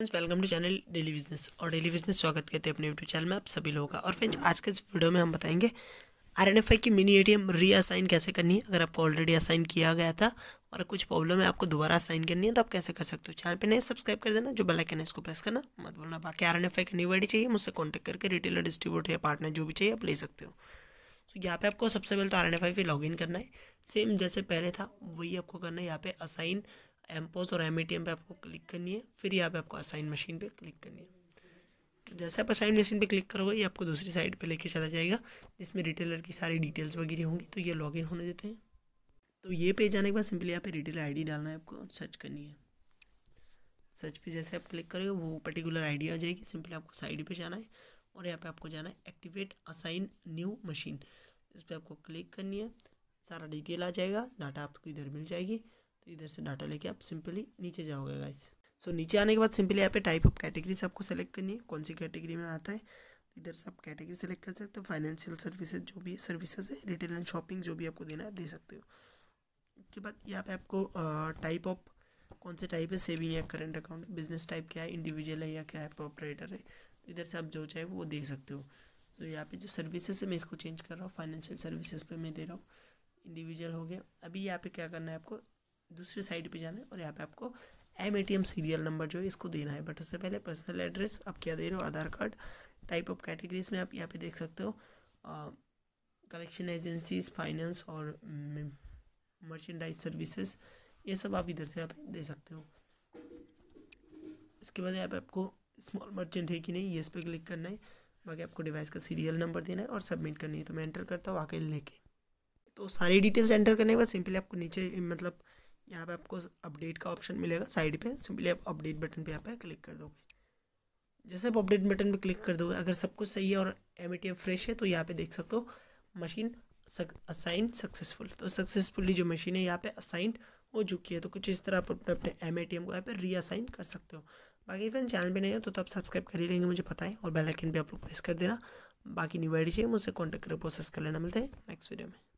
friends welcome to channel daily business और daily business स्वागत करते हैं अपने यूट्यूब चैनल में आप सभी लोगों का और फ्रेंड्स आज के इस वीडियो में हम बताएंगे आई की मिनी एटीएम रीअसाइन कैसे करनी है अगर आपको ऑलरेडी असाइन किया गया था और कुछ प्रॉब्लम है आपको दोबारा असाइन करनी है तो आप कैसे कर सकते हो चैनल पर नहीं सब्सक्राइब कर देना जो बेलाइकन है इसको प्रेस करना मत बोलना बाकी आर एन एफ आई की न्यू आईडी चाहिए मुझसे कॉन्टेक्ट करके रिटेलर डिस्ट्रीब्यूटर या पार्टनर जो भी चाहिए आप ले सकते हो तो यहाँ पे आपको सबसे पहले तो आर एन एफ आई पे इन करना है सेम जैसे पहले था वही आपको करना है यहाँ पे असाइन एम्पोज और एम पे आपको क्लिक करनी है फिर यहाँ पे आपको असाइन मशीन पे क्लिक करनी है जैसे आप असाइन मशीन पे क्लिक करोगे ये आपको दूसरी साइड पे लेके चला जाएगा जिसमें रिटेलर की सारी डिटेल्स वगैरह होंगी तो ये लॉगिन होने देते हैं तो ये पेज आने के बाद सिंपली यहाँ पे रिटेलर आईडी डालना है आपको और सर्च करनी है सर्च पे जैसे आप क्लिक करोगे वो पर्टिकुलर आईडी आ जाएगी सिंपली आपको साइड पर जाना है और यहाँ पर आपको जाना है एक्टिवेट असाइन न्यू मशीन इस पर आपको क्लिक करनी है सारा डिटेल आ जाएगा डाटा आपको इधर मिल जाएगी इधर से डाटा लेके आप सिंपली नीचे जाओगे गाइस सो so, नीचे आने के बाद सिंपली यहाँ पे टाइप ऑफ कैटेगरीज आपको सेलेक्ट करनी है कौन सी कैटेगरी में आता है इधर से आप कैटेगरी सेलेक्ट कर सकते हो फाइनेंशियल सर्विसेज जो भी सर्विसेज है रिटेल एंड शॉपिंग जो भी आपको देना है आप दे सकते हो उसके बाद यहाँ पे आपको टाइप ऑफ कौन से टाइप है सेविंग या करंट अकाउंट बिजनेस टाइप क्या है इंडिविजुअल है या क्या है ऑपरेटर है तो इधर से आप जो चाहे वो दे सकते हो तो यहाँ पे जो सर्विसेज है मैं इसको चेंज कर रहा हूँ फाइनेंशियल सर्विसेज पे मैं दे रहा हूँ इंडिविजुअल हो गया अभी यहाँ पे क्या करना है आपको दूसरी साइड पे जाना है और यहाँ पे आपको M A T M serial number जो है इसको देना है बट उससे पहले पर्सनल एड्रेस आप क्या दे रहे हो Aadhaar card type of categories में आप यहाँ पे देख सकते हो कलेक्शन एजेंसीज फाइनेंस और मर्चेंडाइज सर्विसेज ये सब आप इधर से आप दे सकते हो इसके बाद यहाँ पे आपको स्मॉल मर्चेंट है कि नहीं ये इस पर क्लिक करना है बाकी आपको डिवाइस का सीरियल नंबर देना है और सबमिट करनी है तो मैं एंटर करता हूँ आके लेके तो सारी डिटेल्स एंटर करने के बाद सिंपली आपको नीचे मतलब यहाँ पे आपको अपडेट का ऑप्शन मिलेगा साइड पे सिंपली आप अपडेट बटन पे यहाँ पे क्लिक कर दोगे जैसे आप अपडेट बटन पे क्लिक कर दोगे अगर सब कुछ सही है और एम फ्रेश है तो यहाँ पे देख सकते हो मशीन असाइन सक्सेसफुल तो सक्सेसफुली जो मशीन है यहाँ पे असाइंड हो चुकी है तो कुछ इस तरह आप अपने अपने एम टी एम को यहाँ पर रीअसाइन कर सकते हो बाकी फ्रेंड चैनल पर नहीं हो तो आप सब्सक्राइब कर ही लेंगे मुझे पता है और बेलाइकन पर आप लोग प्रेस कर देना बाकी न्यू आईडी चाहिए मुझसे कॉन्टैक्ट कर प्रोसेस कर लेना मिलता है नेक्स्ट वीडियो में